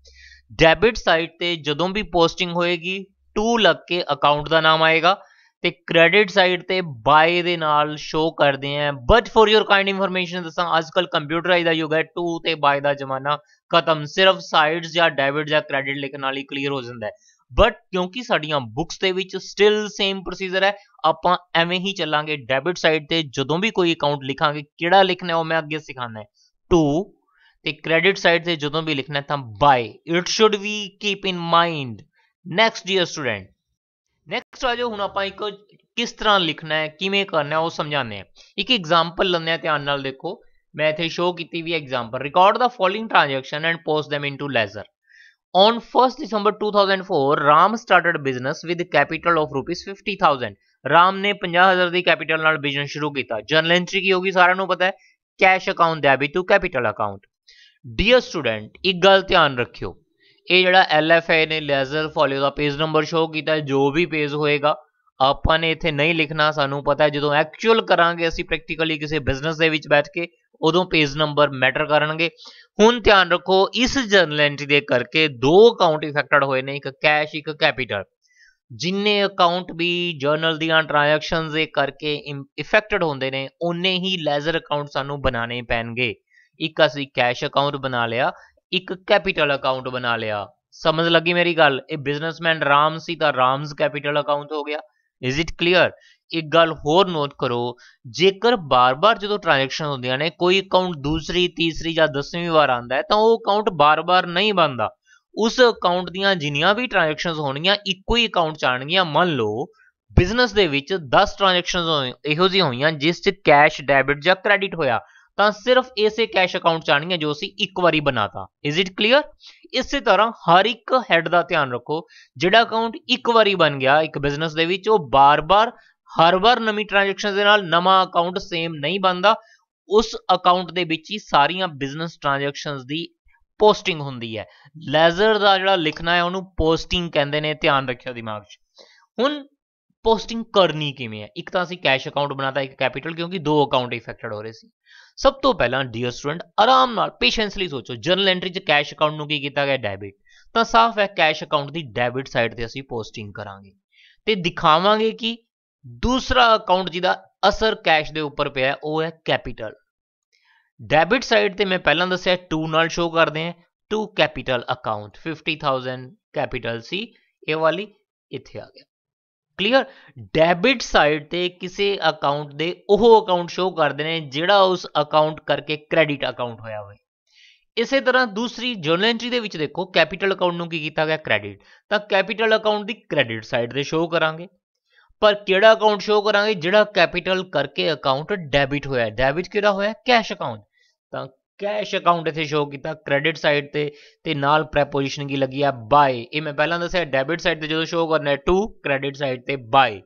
ਡੈਬਿਟ ਸਾਈਡ ਤੇ ਜਦੋਂ ਵੀ ਪੋਸਟਿੰਗ ਹੋਏਗੀ 2 ਲੱਗ ਕੇ ਅਕਾਊਂਟ ਦਾ ਨਾਮ ਆਏਗਾ ਤੇ ਕ੍ਰੈਡਿਟ ਸਾਈਡ ਤੇ ਬਾਏ ਦੇ ਨਾਲ ਸ਼ੋ ਕਰਦੇ ਆ but for your kind information ਦੱਸਾਂ ਅੱਜਕੱਲ ਕੰਪਿਊਟਰਾਈਜ਼ ਦਾ ਯੁੱਗ ਹੈ 2 ਤੇ ਬਾਏ ਦਾ ਜ਼ਮਾਨਾ ਖਤਮ ਸਿਰਫ ਸਾਈਡਸ ਜਾਂ ਡੈਬਿਟ ਜਾਂ ਕ੍ਰੈਡਿਟ ਲਿਖਣ ਨਾਲ ਹੀ ਕਲੀਅਰ ਹੋ ਜਾਂਦਾ ਹੈ ਬਟ ਕਿਉਂਕਿ ਸਾਡੀਆਂ ਬੁੱਕਸ ਦੇ ਵਿੱਚ ਸਟਿਲ ਸੇਮ ਪ੍ਰੋਸੀਜਰ ਹੈ ਆਪਾਂ ਐਵੇਂ ਹੀ ਚੱਲਾਂਗੇ ਡੈਬਿਟ ਸਾਈਡ ਤੇ ਜਦੋਂ ਵੀ ਕੋਈ ਅਕਾਊਂਟ ਲਿਖਾਂਗੇ ਕਿਹੜਾ ਲਿਖਣਾ ਉਹ ਮੈਂ ਅੱਗੇ ਸਿਖਾਣਾ ਹੈ 2 ਤੇ ਕ੍ਰੈਡਿਟ ਸਾਈਡ ਤੇ ਜਦੋਂ ਵੀ ਲਿਖਣਾ ਤਾਂ by it should we keep in mind next dear student next ਆ ਜਾਓ ਹੁਣ ਆਪਾਂ ਇੱਕ ਕਿਸ ਤਰ੍ਹਾਂ ਲਿਖਣਾ ਹੈ ਕਿਵੇਂ ਕਰਨਾ ਹੈ ਉਹ ਸਮਝਾਉਂਦੇ ਆ ਇੱਕ ਐਗਜ਼ਾਮਪਲ ਲੈਂਦੇ ਆ ਧਿਆਨ ਨਾਲ ਦੇਖੋ ਮੈਂ ਇੱਥੇ ਸ਼ੋਅ ਕੀਤੀ ਵੀ example record the following transaction and post them into ledger on 1st December 2004 Ram started business with a capital of rupees 50000 Ram ਨੇ 50000 ਦੀ ਕੈਪੀਟਲ ਨਾਲ ਬਿਜ਼ਨਸ ਸ਼ੁਰੂ ਕੀਤਾ ਜਨਰਲ ਐਂਟਰੀ ਕੀ ਹੋਗੀ ਸਾਰਿਆਂ ਨੂੰ ਪਤਾ ਹੈ cash account debit to capital account dear student ਇੱਕ ਗੱਲ ਧਿਆਨ ਰੱਖਿਓ ਇਹ ਜਿਹੜਾ LFA ਨੇ ਲੈਜ਼ਰ ਫੋਲੀਓ ਦਾ ਪੇਜ ਨੰਬਰ ਸ਼ੋ ਕੀਤਾ ਜੋ ਵੀ ਪੇਜ ਹੋਏਗਾ ਆਪਾਂ ਨੇ ਇੱਥੇ ਨਹੀਂ ਲਿਖਣਾ ਸਾਨੂੰ ਪਤਾ ਜਦੋਂ ਐਕਚੁਅਲ ਕਰਾਂਗੇ ਅਸੀਂ ਪ੍ਰੈਕਟੀਕਲੀ ਕਿਸੇ ਬਿਜ਼ਨਸ ਦੇ ਵਿੱਚ ਬੈਠ ਕੇ ਉਦੋਂ ਪੇਜ ਨੰਬਰ ਮੈਟਰ ਕਰਨਗੇ ਹੁਣ ਧਿਆਨ ਰੱਖੋ ਇਸ ਜਰਨਲ ਐਂਟਰੀ ਦੇ ਕਰਕੇ ਦੋ ਅਕਾਊਂਟ ਇਫੈਕਟਡ ਹੋਏ ਨੇ ਇੱਕ ਕੈਸ਼ ਇੱਕ ਕੈਪੀਟਲ ਜਿੰਨੇ ਅਕਾਊਂਟ ਵੀ ਜਰਨਲ ਦੀਆਂ ਟ੍ਰਾਂਜੈਕਸ਼ਨਸ ਦੇ ਕਰਕੇ ਇਫੈਕਟਡ ਹੁੰਦੇ ਨੇ ਉਨੇ ਹੀ ਲੈਜ਼ਰ ਅਕਾਊਂਟ ਸਾਨੂੰ ਬਣਾਉਣੇ ਪੈਣਗੇ ਇੱਕ ਅਸੀਂ ਕੈਸ਼ ਅਕਾਊਂਟ ਬਣਾ ਲਿਆ ਇੱਕ ਕੈਪੀਟਲ ਅਕਾਊਂਟ ਬਣਾ ਲਿਆ ਸਮਝ ਲੱਗੀ ਮੇਰੀ ਗੱਲ ਇਹ ਬਿਜ਼ਨਸਮੈਨ ਰਾਮ ਸੀ ਤਾਂ ਰਾਮਸ ਕੈਪੀਟਲ ਅਕਾਊਂਟ ਹੋ ਗਿਆ ਇਜ਼ ਇਟ ਕਲੀਅਰ ਇੱਕ ਗੱਲ ਹੋਰ ਨੋਟ ਕਰੋ ਜੇਕਰ ਬਾਰ-ਬਾਰ ਜਦੋਂ ਟ੍ਰਾਂਜੈਕਸ਼ਨ ਹੁੰਦੀਆਂ ਨੇ ਕੋਈ ਅਕਾਊਂਟ ਦੂਸਰੀ ਤੀਸਰੀ ਜਾਂ ਦਸਵੀਂ ਵਾਰ ਆਂਦਾ ਹੈ ਤਾਂ ਉਹ ਅਕਾਊਂਟ ਬਾਰ-ਬਾਰ ਨਹੀਂ ਬਣਦਾ ਉਸ ਅਕਾਊਂਟ ਦੀਆਂ ਜਿੰਨੀਆਂ ਵੀ ਟ੍ਰਾਂਜੈਕਸ਼ਨਸ ਹੋਣਗੀਆਂ ਇੱਕੋ ਹੀ ਅਕਾਊਂਟ 'ਚ ਆਣਗੀਆਂ ਮੰਨ ਲਓ ਬਿਜ਼ਨਸ ਦੇ ਵਿੱਚ 10 ਟ੍ਰਾਂਜੈਕਸ਼ਨਸ ਇਹੋ ਜਿਹੀਆਂ ਹੋਈਆਂ ਜਿਸ 'ਚ ਕੈਸ਼ ਡੈਬਿਟ ਜਾਂ ਕ੍ਰੈਡਿਟ ਹੋਇਆ ਤਾਂ ਸਿਰਫ ਇਸੇ ਕੈਸ਼ ਅਕਾਊਂਟ 'ਚ ਆਣਗੀਆਂ ਜੋ ਅਸੀਂ ਇੱਕ ਵਾਰੀ ਬਣਾਤਾ ਇਜ਼ ਇਟ ਕਲੀਅਰ ਇਸੇ ਤਰ੍ਹਾਂ ਹਰ ਇੱਕ ਹੈਡ ਦਾ ਧਿਆਨ ਰੱਖੋ ਜਿਹੜਾ ਅਕਾਊਂਟ ਇੱਕ ਵਾਰੀ ਬਣ ਗਿਆ ਇੱਕ ਬਿਜ਼ਨਸ ਦੇ ਵਿੱਚ ਉਹ ਬਾਰ-ਬਾਰ ਹਰ ਵਾਰ ਨਵੀਂ ਟ੍ਰਾਂਜੈਕਸ਼ਨ ਦੇ ਨਾਲ ਨਵਾਂ ਅਕਾਊਂਟ ਸੇਮ ਨਹੀਂ ਬਣਦਾ ਉਸ ਅਕਾਊਂਟ ਦੇ ਵਿੱਚ ਹੀ ਸਾਰੀਆਂ ਬਿਜ਼ਨਸ ਟ੍ਰਾਂਜੈਕਸ਼ਨਸ ਦੀ ਪੋਸਟਿੰਗ ਹੁੰਦੀ ਹੈ ਲੈਜ਼ਰ ਦਾ ਜਿਹੜਾ ਲਿਖਣਾ ਹੈ ਉਹਨੂੰ ਪੋਸਟਿੰਗ ਕਹਿੰਦੇ ਨੇ ਧਿਆਨ ਰੱਖਿਓ ਦਿਮਾਗ 'ਚ ਹੁਣ ਪੋਸਟਿੰਗ ਕਰਨੀ ਕਿਵੇਂ ਹੈ ਇੱਕ ਤਾਂ ਅਸੀਂ ਕੈਸ਼ ਅਕਾਊਂਟ ਬਣਾਤਾ ਇੱਕ ਕੈਪੀਟਲ ਕਿਉਂਕਿ ਦੋ ਅਕਾਊਂਟ ਇਫੈਕਟਡ ਹੋ ਰਹੇ ਸੀ ਸਭ ਤੋਂ ਪਹਿਲਾਂ ਡੀਅਰ ਸਟੂਡੈਂਟ ਆਰਾਮ ਨਾਲ ਪੇਸ਼ੈਂਸਲੀ ਸੋਚੋ ਜਨਰਲ ਐਂਟਰੀ 'ਚ ਕੈਸ਼ ਅਕਾਊਂਟ ਨੂੰ ਕੀ ਕੀਤਾ ਗਿਆ ਡੈਬਿਟ ਤਾਂ ਸਾਫ਼ ਹੈ ਕੈਸ਼ ਅਕਾਊਂਟ ਦੀ ਡੈਬਿਟ ਸਾਈਡ ਤੇ ਅਸੀਂ ਪੋਸਟਿੰਗ ਕਰਾਂਗੇ ਤੇ ਦਿਖਾਵਾਂਗੇ ਕਿ ਦੂਸਰਾ ਅਕਾਊਂਟ ਜਿਹਦਾ ਅਸਰ ਕੈਸ਼ ਦੇ ਉੱਪਰ ਪਿਆ ਉਹ ਹੈ ਕੈਪੀਟਲ ਡੈਬਿਟ ਸਾਈਡ ਤੇ ਮੈਂ ਪਹਿਲਾਂ ਦੱਸਿਆ 2 ਨਾਲ ਸ਼ੋ ਕਰਦੇ ਆ 2 ਕੈਪੀਟਲ ਅਕਾਊਂਟ 50000 ਕੈਪੀਟਲ ਸੀ ਇਹ ਵਾਲੀ ਇੱਥੇ ਆ ਗਿਆ ਕਲੀਅਰ ਡੈਬਿਟ ਸਾਈਡ ਤੇ ਕਿਸੇ ਅਕਾਊਂਟ ਦੇ ਉਹ ਅਕਾਊਂਟ ਸ਼ੋ ਕਰਦੇ ਨੇ ਜਿਹੜਾ ਉਸ ਅਕਾਊਂਟ ਕਰਕੇ ਕ੍ਰੈਡਿਟ ਅਕਾਊਂਟ ਹੋਇਆ ਹੋਵੇ ਇਸੇ ਤਰ੍ਹਾਂ ਦੂਸਰੀ ਜਰਨਲ ਐਂਟਰੀ ਦੇ ਵਿੱਚ ਦੇਖੋ ਕੈਪੀਟਲ ਅਕਾਊਂਟ ਨੂੰ ਕੀ ਕੀਤਾ ਗਿਆ ਕ੍ਰੈਡਿਟ ਤਾਂ ਕੈਪੀਟਲ ਅਕਾਊਂਟ ਦੀ ਕ੍ਰੈਡਿਟ ਸਾਈਡ ਤੇ ਸ਼ੋ ਕਰਾਂਗੇ ਪਰ ਕਿਹੜਾ ਅਕਾਊਂਟ ਸ਼ੋ ਕਰਾਂਗੇ ਜਿਹੜਾ ਕੈਪੀਟਲ ਕਰਕੇ ਅਕਾਊਂਟ ਡੈਬਿਟ ਹੋਇਆ ਡੈਬਿਟ ਕਿਹੜਾ ਹੋਇਆ ਕੈਸ਼ ਅਕਾਊਂਟ ਤਾਂ ਕੈਸ਼ ਅਕਾਊਂਟ ਇੱਥੇ ਸ਼ੋ ਕੀਤਾ ਕ੍ਰੈਡਿਟ ਸਾਈਡ ਤੇ ਤੇ ਨਾਲ ਪ੍ਰੈਪੋਜੀਸ਼ਨ ਕੀ ਲੱਗੀ ਆ ਬਾਏ ਇਹ ਮੈਂ ਪਹਿਲਾਂ ਦੱਸਿਆ ਡੈਬਿਟ ਸਾਈਡ ਤੇ ਜਦੋਂ ਸ਼ੋ ਕਰਨਾ ਹੈ ਟੂ ਕ੍ਰੈਡਿਟ ਸਾਈਡ ਤੇ ਬਾਏ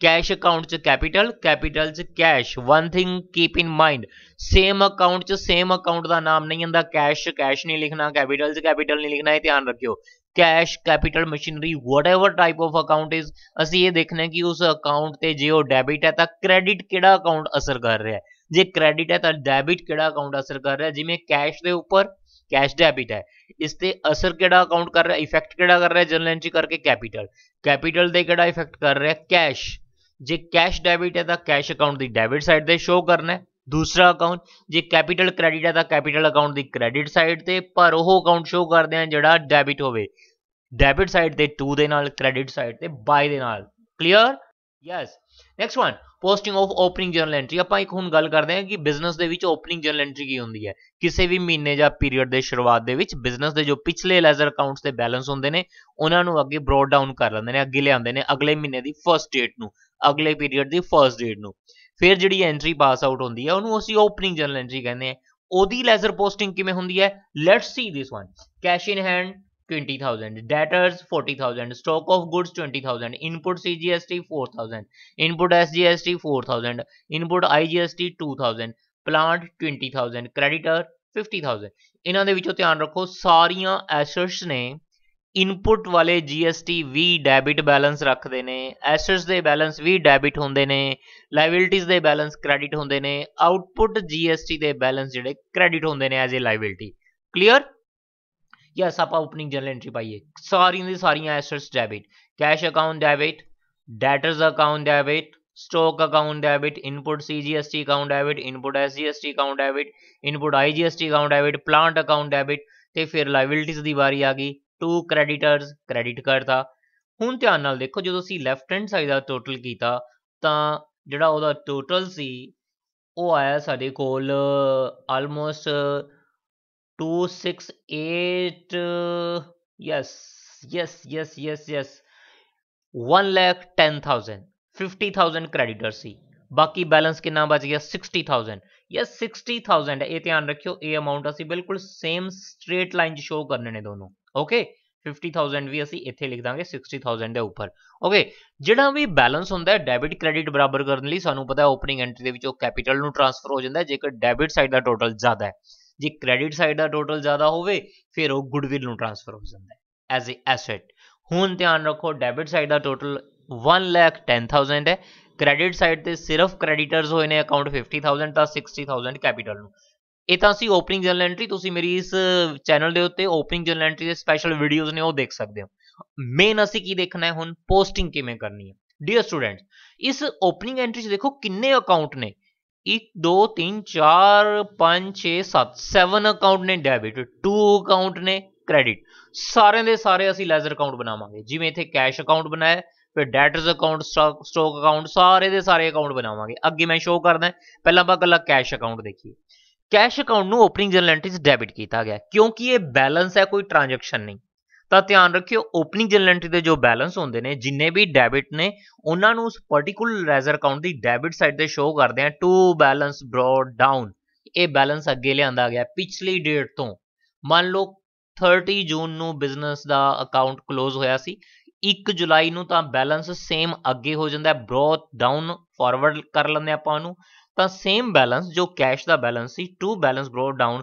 ਕੈਸ਼ ਅਕਾਊਂਟ ਚ ਕੈਪੀਟਲ ਕੈਪੀਟਲ ਚ cash one thing keep in mind same account ਚ ਸੇਮ ਅਕਾਊਂਟ ਦਾ ਨਾਮ ਨਹੀਂ ਹੁੰਦਾ ਕੈਸ਼ ਕੈਸ਼ ਨਹੀਂ ਲਿਖਣਾ ਕੈਪੀਟਲ ਚ ਕੈਪੀਟਲ ਨਹੀਂ ਲਿਖਣਾ ਇਹ ਧਿਆਨ ਰੱਖਿਓ cash capital machinery whatever type of account is असं ये देखना है कि उस अकाउंट से जो डेबिट है तो क्रेडिट कि अकाउंट असर कर रहा है ਜੇ ਕ੍ਰੈਡਿਟ ਹੈ ਤਾਂ ਡੈਬਿਟ ਕਿਹੜਾ ਅਕਾਊਂਟ ਅਸਰ ਕਰ ਰਿਹਾ ਜਿਵੇਂ ਕੈਸ਼ ਦੇ ਉੱਪਰ ਕੈਸ਼ ਡੈਬਿਟ ਹੈ ਇਸ ਤੇ ਅਸਰ ਕਿਹੜਾ ਅਕਾਊਂਟ ਕਰ ਰਿਹਾ ਇਫੈਕਟ ਕਿਹੜਾ ਕਰ ਰਿਹਾ ਜਨਰਲ ਐਂਟਰੀ ਕਰਕੇ ਕੈਪੀਟਲ ਕੈਪੀਟਲ ਦੇ ਕਿਹੜਾ ਇਫੈਕਟ ਕਰ ਰਿਹਾ ਕੈਸ਼ ਜੇ ਕੈਸ਼ ਡੈਬਿਟ ਹੈ ਤਾਂ ਕੈਸ਼ ਅਕਾਊਂਟ ਦੀ ਡੈਬਿਟ ਸਾਈਡ ਤੇ ਸ਼ੋ ਕਰਨਾ ਹੈ ਦੂਸਰਾ ਅਕਾਊਂਟ ਜੇ ਕੈਪੀਟਲ ਕ੍ਰੈਡਿਟ ਹੈ ਤਾਂ ਕੈਪੀਟਲ ਅਕਾਊਂਟ ਦੀ ਕ੍ਰੈਡਿਟ ਸਾਈਡ ਤੇ ਪਰ ਉਹ ਅਕਾਊਂਟ ਸ਼ੋ ਕਰਦੇ ਆ ਜਿਹੜਾ ਡੈਬਿਟ ਹੋਵੇ ਡੈਬਿਟ ਸਾਈਡ ਤੇ 2 ਦੇ ਨਾਲ ਕ੍ਰੈਡਿਟ ਸਾਈਡ ਤੇ 22 ਦੇ ਨਾਲ clear yes next one posting of opening journal entry ਆਪਾਂ ਇੱਕ ਹੁਣ ਗੱਲ ਕਰਦੇ ਹਾਂ ਕਿ ਬਿਜ਼ਨਸ ਦੇ ਵਿੱਚ ਓਪਨਿੰਗ ਜਰਨਲ ਐਂਟਰੀ ਕੀ ਹੁੰਦੀ ਹੈ ਕਿਸੇ ਵੀ ਮਹੀਨੇ ਜਾਂ ਪੀਰੀਅਡ ਦੇ ਸ਼ੁਰੂਆਤ ਦੇ ਵਿੱਚ ਬਿਜ਼ਨਸ ਦੇ ਜੋ ਪਿਛਲੇ ਲੈਜ਼ਰ ਅਕਾਊਂਟਸ ਦੇ ਬੈਲੈਂਸ ਹੁੰਦੇ ਨੇ ਉਹਨਾਂ ਨੂੰ ਅੱਗੇ ਬ੍ਰੋਡ ਡਾਊਨ ਕਰ ਲੈਂਦੇ ਨੇ ਅੱਗੇ ਲਿਆਉਂਦੇ ਨੇ ਅਗਲੇ ਮਹੀਨੇ ਦੀ ਫਰਸਟ ਡੇਟ ਨੂੰ ਅਗਲੇ ਪੀਰੀਅਡ ਦੀ ਫਰਸਟ ਡੇਟ ਨੂੰ ਫਿਰ ਜਿਹੜੀ ਐਂਟਰੀ ਪਾਸ ਆਊਟ ਹੁੰਦੀ ਹੈ ਉਹਨੂੰ ਅਸੀਂ ਓਪਨਿੰਗ ਜਰਨਲ ਐਂਟਰੀ ਕਹਿੰਦੇ ਆ ਉਹਦੀ ਲੈਜ਼ਰ ਪੋਸਟਿੰਗ ਕਿਵੇਂ ਹੁੰਦੀ ਹੈ let's see this one cash in hand twenty thousand debtors forty thousand stock of goods twenty thousand input C G S T four thousand input S G S T four thousand input I G S T two thousand plant 20000 creditor 50000 ਇਹਨਾਂ ਦੇ ਵਿੱਚੋਂ ध्यान रखो ਸਾਰੀਆਂ assets ने input वाले GST 20 debit balance ਰੱਖਦੇ ਨੇ ਐਸੈਟਸ ਦੇ ਬੈਲੈਂਸ 20 ਡੈਬਿਟ ਹੁੰਦੇ ਨੇ ਲਾਇਬਿਲਿਟੀਜ਼ ਦੇ ਬੈਲੈਂਸ ਕ੍ਰੈਡਿਟ ਹੁੰਦੇ ਨੇ ਆਊਟਪੁੱਟ GST ਦੇ ਬੈਲੈਂਸ ਜਿਹੜੇ ਕ੍ਰੈਡਿਟ ਹੁੰਦੇ ਨੇ as a liability clear yes ਆਪਾਂ ਓਪਨਿੰਗ ਜਨਰਲ ਐਂਟਰੀ ਪਾਈਏ ਸਾਰੀਆਂ ਦੀ ਸਾਰੀਆਂ assets debit cash account debit debtors account debit stock account debit input CGST account debit input SGST account debit input IGST account debit plant account debit ਤੇ ਫਿਰ liabilities ਦੀ ਵਾਰੀ ਆ ਗਈ ਟੂ ਕ੍ਰੈਡੀਟਰਸ ਕ੍ਰੈਡਿਟ ਕਰਤਾ ਹੁਣ ਧਿਆਨ ਨਾਲ ਦੇਖੋ ਜਦੋਂ ਅਸੀਂ ਲੈਫਟ ਹੈਂਡ ਸਾਈਡ ਦਾ ਟੋਟਲ ਕੀਤਾ ਤਾਂ ਜਿਹੜਾ ਉਹਦਾ ਟੋਟਲ ਸੀ ਉਹ ਆਇਆ ਸਾਡੇ ਕੋਲ almost two six eight yes yes yes yes yes one lakh ten thousand fifty thousand creditor सी बाकी बैलेंस कितना बच गया सिक्सटी थाउजेंड या सिक्सटी थाउजेंड ये ध्यान रखियो ये अमाउंट असं बिल्कुल सेम स्ट्रेट लाइन शो करने ने दोनों ओके फिफ्टी थाउजेंड भी असं इतने लिख देंगे सिक्सटी थाउजेंड के उपर ओके जोड़ा भी बैलेंस होंगे डेबिट क्रेडिट बराबर करने लिए सूँ पता ओपनिंग एंट्री के कैपीटल ट्रांसफर हो जाता है जेकर डेबिट साइड का टोटल ज्यादा है ਜੇ ਕ੍ਰੈਡਿਟ ਸਾਈਡ ਦਾ ਟੋਟਲ ਜ਼ਿਆਦਾ ਹੋਵੇ ਫਿਰ ਉਹ ਗੁੱਡਵਿਲ ਨੂੰ ਟ੍ਰਾਂਸਫਰ ਹੋ ਜਾਂਦਾ ਹੈ ਐਜ਼ ਅ ਐਸੈਟ ਹੁਣ ਧਿਆਨ ਰੱਖੋ ਡੈਬਿਟ ਸਾਈਡ ਦਾ ਟੋਟਲ 110000 ਹੈ ਕ੍ਰੈਡਿਟ ਸਾਈਡ ਤੇ ਸਿਰਫ ਕ੍ਰੈਡੀਟਰਸ ਹੋਏ ਨੇ ਅਕਾਊਂਟ 50000 ਤਾਂ 60000 ਕੈਪੀਟਲ ਨੂੰ ਇਹ ਤਾਂ ਸੀ ਓਪਨਿੰਗ ਜਨਰਲ ਐਂਟਰੀ ਤੁਸੀਂ ਮੇਰੀ ਇਸ ਚੈਨਲ ਦੇ ਉੱਤੇ ਓਪਨਿੰਗ ਜਨਰਲ ਐਂਟਰੀ ਦੇ ਸਪੈਸ਼ਲ ਵੀਡੀਓਜ਼ ਨੇ ਉਹ ਦੇਖ ਸਕਦੇ ਹੋ ਮੇਨ ਅਸੀਂ ਕੀ ਦੇਖਣਾ ਹੈ ਹੁਣ ਪੋਸਟਿੰਗ ਕਿਵੇਂ ਕਰਨੀ ਹੈ ਡੀਅਰ ਸਟੂਡੈਂਟਸ ਇਸ ਓਪਨਿੰਗ ਐਂਟਰੀ 'ਚ ਦੇਖੋ ਕਿੰਨੇ ਅਕਾਊਂਟ ਨੇ 1 2 3 4 5 6 7 7 ਅਕਾਊਂਟ ਨੇ ਡੈਬਿਟ 2 ਅਕਾਊਂਟ ਨੇ ਕ੍ਰੈਡਿਟ ਸਾਰਿਆਂ ਦੇ ਸਾਰੇ ਅਸੀਂ ਲੈਜ਼ਰ ਅਕਾਊਂਟ ਬਣਾਵਾਂਗੇ ਜਿਵੇਂ ਇੱਥੇ ਕੈਸ਼ ਅਕਾਊਂਟ ਬਣਾਇਆ ਫਿਰ ਡੈਟਰਸ ਅਕਾਊਂਟ ਸਟਾਕ ਅਕਾਊਂਟ ਸਾਰੇ ਦੇ ਸਾਰੇ ਅਕਾਊਂਟ ਬਣਾਵਾਂਗੇ ਅੱਗੇ ਮੈਂ ਸ਼ੋਅ ਕਰਦਾ ਪਹਿਲਾਂ ਆਪਾਂ ਇਕੱਲਾ ਕੈਸ਼ ਅਕਾਊਂਟ ਦੇਖੀਏ ਕੈਸ਼ ਅਕਾਊਂਟ ਨੂੰ ਓਪਨਿੰਗ ਜਨਰਲ ਐਂਟਰੀ ਡੈਬਿਟ ਕੀਤਾ ਗਿਆ ਕਿਉਂਕਿ ਇਹ ਬੈਲੈਂਸ ਹੈ ਕੋਈ ਟ੍ਰਾਂਜੈਕਸ਼ਨ ਨਹੀਂ ਤਾਂ ਧਿਆਨ ਰੱਖਿਓ ਓਪਨਿੰਗ ਐਂਟਰੀ ਦੇ ਜੋ ਬੈਲੈਂਸ ਹੁੰਦੇ ਨੇ ਜਿੰਨੇ ਵੀ ਡੈਬਿਟ ਨੇ ਉਹਨਾਂ ਨੂੰ ਉਸ ਪਾਰਟਿਕੂਲਰ ਰੈਜ਼ਰ ਅਕਾਊਂਟ ਦੀ ਡੈਬਿਟ ਸਾਈਡ ਤੇ ਸ਼ੋਅ ਕਰਦੇ ਆ ਟੂ ਬੈਲੈਂਸ ਬ੍ਰੋਡ ਡਾਊਨ ਇਹ ਬੈਲੈਂਸ ਅੱਗੇ ਲਿਆਂਦਾ ਗਿਆ ਪਿਛਲੀ ਡੇਟ ਤੋਂ ਮੰਨ ਲਓ 30 ਜੂਨ ਨੂੰ ਬਿਜ਼ਨਸ ਦਾ ਅਕਾਊਂਟ ক্লোਜ਼ ਹੋਇਆ ਸੀ 1 ਜੁਲਾਈ ਨੂੰ ਤਾਂ ਬੈਲੈਂਸ ਸੇਮ ਅੱਗੇ ਹੋ ਜਾਂਦਾ ਬ੍ਰੋਥ ਡਾਊਨ ਫਾਰਵਰਡ ਕਰ ਲੈਂਦੇ ਆਪਾਂ ਉਹਨੂੰ ਤਾਂ ਸੇਮ ਬੈਲੈਂਸ ਜੋ ਕੈਸ਼ ਦਾ ਬੈਲੈਂਸ ਸੀ to balance brought down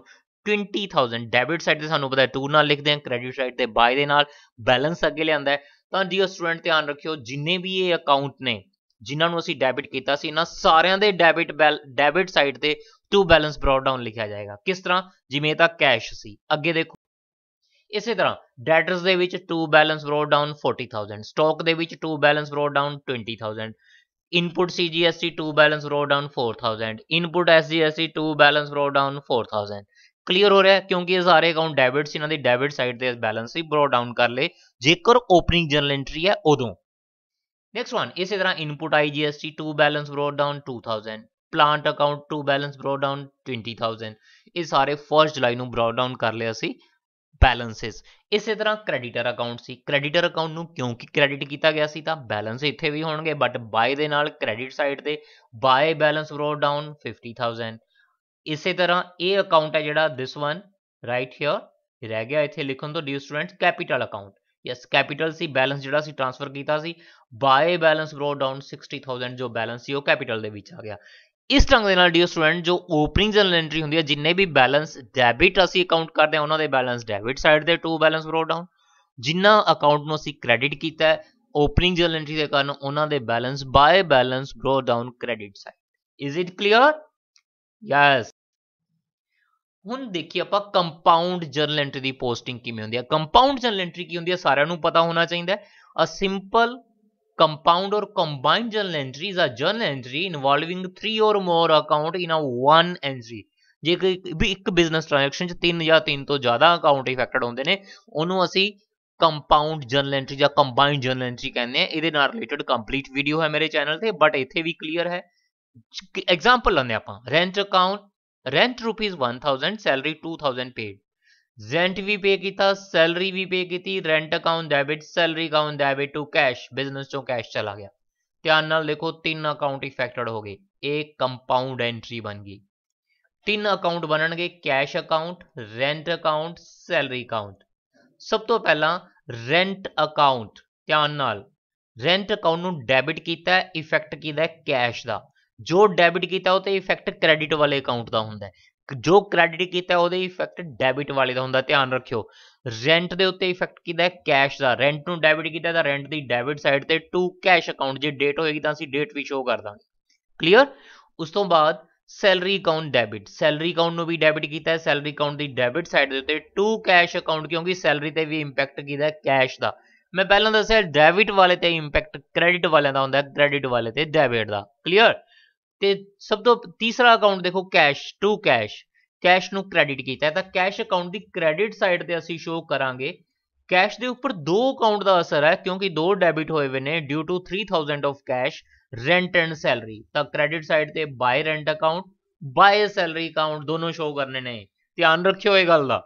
20000 debit side ਤੇ ਸਾਨੂੰ ਪਤਾ ਹੈ 2 ਨਾਲ ਲਿਖਦੇ ਹਾਂ ਕ੍ਰੈਡਿਟ ਸਾਈਡ ਤੇ ਬਾਈ ਦੇ ਨਾਲ ਬੈਲੈਂਸ ਅੱਗੇ ਲਿਆਂਦਾ ਹੈ ਤਾਂ ਜੀ ਸਟੂਡੈਂਟ ਧਿਆਨ ਰੱਖਿਓ ਜਿੰਨੇ ਵੀ ਇਹ ਅਕਾਊਂਟ ਨੇ ਜਿਨ੍ਹਾਂ ਨੂੰ ਅਸੀਂ ਡੈਬਿਟ ਕੀਤਾ ਸੀ ਇਹਨਾਂ ਸਾਰਿਆਂ ਦੇ ਡੈਬਿਟ ਡੈਬਿਟ ਸਾਈਡ ਤੇ ਟੂ ਬੈਲੈਂਸ ਬ੍ਰੌਟ ਡਾਊਨ ਲਿਖਿਆ ਜਾਏਗਾ ਕਿਸ ਤਰ੍ਹਾਂ ਜਿਵੇਂ ਤਾਂ ਕੈਸ਼ ਸੀ ਅੱਗੇ ਦੇਖੋ ਇਸੇ ਤਰ੍ਹਾਂ ਡੈਟਰਸ ਦੇ ਵਿੱਚ to balance brought down 40000 stock ਦੇ ਵਿੱਚ to balance brought down 20000 input CGST 2 balance brought down 4000 input SGST 2 balance brought down clear ਹੋ ਰਿਹਾ ਕਿਉਂਕਿ ਇਹ ਸਾਰੇ ਅਕਾਊਂਟ ਡੈਬਿਟ ਸੀ ਇਹਨਾਂ ਦੀ ਡੈਬਿਟ ਸਾਈਡ ਤੇ ਬੈਲੈਂਸ ਸੀ ਬਰੋ ਡਾਊਨ ਕਰ ਲੇ ਜੇਕਰ ਓਪਨਿੰਗ ਜਨਰਲ ਐਂਟਰੀ ਹੈ ਉਦੋਂ ਨੈਕਸਟ ਵਨ ਇਸੇ ਤਰ੍ਹਾਂ input I GST 2 balance brought down 2000 plant account 2 balance brought down 20000 ਇਹ ਸਾਰੇ 1 ਜੁਲਾਈ ਨੂੰ ਬਰੋ ਡਾਊਨ ਕਰ ਲਿਆ ਸੀ ਬੈਲੈਂਸਸ ਇਸੇ ਤਰ੍ਹਾਂ ਕ੍ਰੈਡੀਟਰ ਅਕਾਊਂਟ ਸੀ ਕ੍ਰੈਡੀਟਰ ਅਕਾਊਂਟ ਨੂੰ ਕਿਉਂਕਿ ਕ੍ਰੈਡਿਟ ਕੀਤਾ ਗਿਆ ਸੀ ਤਾਂ ਬੈਲੈਂਸ ਇੱਥੇ ਵੀ ਹੋਣਗੇ ਬਟ ਬਾਏ ਦੇ ਨਾਲ ਕ੍ਰੈਡਿਟ ਸਾਈਡ ਤੇ ਬਾਏ ਬੈਲੈਂਸ ਬਰੋ ਡਾਊਨ 50000 ਇਸੇ ਤਰ੍ਹਾਂ ਇਹ ਅਕਾਊਂਟ ਹੈ ਜਿਹੜਾ this one right here ਰਹਿ ਗਿਆ ਇੱਥੇ ਲਿਖਣ ਤੋਂ dear student capital account yes capital ਸੀ ਬੈਲੈਂਸ ਜਿਹੜਾ ਸੀ ਟ੍ਰਾਂਸਫਰ ਕੀਤਾ ਸੀ ਬਾਏ ਬੈਲੈਂਸ ਬਰੋ ਡਾਊਨ 60000 ਜੋ ਬੈਲੈਂਸ ਸੀ ਉਹ ਕੈਪੀਟਲ ਦੇ ਵਿੱਚ ਆ ਗਿਆ ਇਸ ਢੰਗ ਦੇ ਨਾਲ ਡੀਅਰ ਸਟੂਡੈਂਟ ਜੋ ਓਪਨਿੰਗ ਜਨਰਲ ਐਂਟਰੀ ਹੁੰਦੀ ਹੈ ਜਿੰਨੇ ਵੀ ਬੈਲੈਂਸ ਡੈਬਿਟ ਅਸੀਂ ਅਕਾਊਂਟ ਕਰਦੇ ਹਾਂ ਉਹਨਾਂ ਦੇ ਬੈਲੈਂਸ ਡੈਬਿਟ ਸਾਈਡ ਦੇ ਟੂ ਬੈਲੈਂਸ ਬਰੋ ਡਾਊਨ ਜਿੰਨਾ ਅਕਾਊਂਟ ਨੂੰ ਅਸੀਂ ਕ੍ਰੈਡਿਟ ਕੀਤਾ ਹੈ ਓਪਨਿੰਗ ਜਨਰਲ ਐਂਟਰੀ ਦੇ ਕਾਰਨ ਉਹਨਾਂ ਦੇ balance by balance brought down credit side is it clear yes ਹੁਣ ਦੇਖੀ ਆਪਾਂ ਕੰਪਾਊਂਡ ਜਰਨਲ ਐਂਟਰੀ ਦੀ ਪੋਸਟਿੰਗ ਕਿਵੇਂ ਹੁੰਦੀ ਹੈ ਕੰਪਾਊਂਡ ਜਰਨਲ ਐਂਟਰੀ ਕੀ ਹੁੰਦੀ ਹੈ ਸਾਰਿਆਂ ਨੂੰ ਪਤਾ ਹੋਣਾ ਚਾਹੀਦਾ ਹੈ a simple compound or combined journal entry is a journal entry involving three or more account in a one entry ਜੇ ਕੋਈ ਇੱਕ ਬਿਜ਼ਨਸ ਟ੍ਰਾਂਜੈਕਸ਼ਨ ਚ 3 ਜਾਂ 3 ਤੋਂ ਜ਼ਿਆਦਾ ਅਕਾਊਂਟ ਇਫੈਕਟਡ ਹੁੰਦੇ ਨੇ ਉਹਨੂੰ ਅਸੀਂ ਕੰਪਾਊਂਡ ਜਰਨਲ ਐਂਟਰੀ ਜਾਂ ਕੰਬਾਈਨਡ ਜਰਨਲ ਐਂਟਰੀ ਕਹਿੰਦੇ ਆ ਇਹਦੇ ਨਾਲ ਰਿਲੇਟਡ ਕੰਪਲੀਟ ਵੀਡੀਓ ਹੈ ਮੇਰੇ ਚੈਨਲ ਤੇ ਬਟ ਇੱਥੇ ਵੀ ਕਲੀਅਰ ਹੈ ਐਗਜ਼ਾਮਪਲ ਲੈਂਦੇ ਆਪਾਂ rent account rent rupees 1000 salary 2000 paid rent ਵੀ ਪੇ ਕੀਤਾ ਸੈਲਰੀ ਵੀ ਪੇ ਕੀਤੀ rent account debit salary account debit to cash business ਤੋਂ ਕੈਸ਼ ਚਲਾ ਗਿਆ ਧਿਆਨ ਨਾਲ ਦੇਖੋ ਤਿੰਨ ਅਕਾਊਂਟ ਇਫੈਕਟਡ ਹੋ ਗਏ ਇਹ ਕੰਪਾਊਂਡ ਐਂਟਰੀ ਬਣ ਗਈ ਤਿੰਨ ਅਕਾਊਂਟ ਬਣਨਗੇ cash account rent account salary account ਸਭ ਤੋਂ ਪਹਿਲਾਂ ਰੈਂਟ ਅਕਾਊਂਟ ਧਿਆਨ ਨਾਲ ਰੈਂਟ ਅਕਾਊਂਟ ਨੂੰ ਡੈਬਿਟ ਕੀਤਾ ਇਫੈਕਟ ਕੀਤਾ ਕੈਸ਼ ਦਾ ਜੋ ਡੈਬਿਟ ਕੀਤਾ ਉਹ ਤੇ ਇਫੈਕਟ ਕ੍ਰੈਡਿਟ ਵਾਲੇ ਅਕਾਊਂਟ ਦਾ ਹੁੰਦਾ ਜੋ ਕ੍ਰੈਡਿਟ ਕੀਤਾ ਉਹਦੇ ਇਫੈਕਟ ਡੈਬਿਟ ਵਾਲੇ ਦਾ ਹੁੰਦਾ ਧਿਆਨ ਰੱਖਿਓ ਰੈਂਟ ਦੇ ਉੱਤੇ ਇਫੈਕਟ ਕੀਦਾ ਕੈਸ਼ ਦਾ ਰੈਂਟ ਨੂੰ ਡੈਬਿਟ ਕੀਤਾ ਤਾਂ ਰੈਂਟ ਦੀ ਡੈਬਿਟ ਸਾਈਡ ਤੇ ਟੂ ਕੈਸ਼ ਅਕਾਊਂਟ ਜੇ ਡੇਟ ਹੋਏਗੀ ਤਾਂ ਅਸੀਂ ਡੇਟ ਵੀ ਸ਼ੋ ਕਰ ਦਾਂਗੇ ਕਲੀਅਰ ਉਸ ਤੋਂ ਬਾਅਦ salary account debit salary account ਨੂੰ ਵੀ ਡੈਬਿਟ ਕੀਤਾ ਹੈ ਸੈਲਰੀ ਅਕਾਊਂਟ ਦੀ ਡੈਬਿਟ ਸਾਈਡ ਦੇ ਉੱਤੇ ਟੂ ਕੈਸ਼ ਅਕਾਊਂਟ ਕਿਉਂਕਿ ਸੈਲਰੀ ਤੇ ਵੀ ਇੰਪੈਕਟ ਕੀਦਾ ਕੈਸ਼ ਦਾ ਮੈਂ ਪਹਿਲਾਂ ਦੱਸਿਆ ਡੈਬਿਟ ਵਾਲੇ ਤੇ ਇੰਪੈਕਟ ਕ੍ਰੈਡਿਟ ਵਾਲਿਆਂ ਦਾ ਹੁੰਦਾ ਕ੍ਰੈਡਿਟ ਵਾਲੇ ਤੇ ਡੈਬਿਟ ਦਾ ਕਲੀਅਰ ਤੇ ਸਭ ਤੋਂ ਤੀਸਰਾ ਅਕਾਊਂਟ ਦੇਖੋ ਕੈਸ਼ ਟੂ ਕੈਸ਼ ਕੈਸ਼ ਨੂੰ ਕ੍ਰੈਡਿਟ ਕੀਤਾ ਤਾਂ ਕੈਸ਼ ਅਕਾਊਂਟ ਦੀ ਕ੍ਰੈਡਿਟ ਸਾਈਡ ਤੇ ਅਸੀਂ ਸ਼ੋ ਕਰਾਂਗੇ ਕੈਸ਼ ਦੇ ਉੱਪਰ ਦੋ ਅਕਾਊਂਟ ਦਾ ਅਸਰ ਹੈ ਕਿਉਂਕਿ ਦੋ ਡੈਬਿਟ ਹੋਏ ਹੋਏ ਨੇ due to 3000 of cash rent and salary ਤਾਂ ਕ੍ਰੈਡਿਟ ਸਾਈਡ ਤੇ by rent account by salary account ਦੋਨੋਂ ਸ਼ੋ ਕਰਨੇ ਨੇ ਧਿਆਨ ਰੱਖਿਓ ਇਹ ਗੱਲ ਦਾ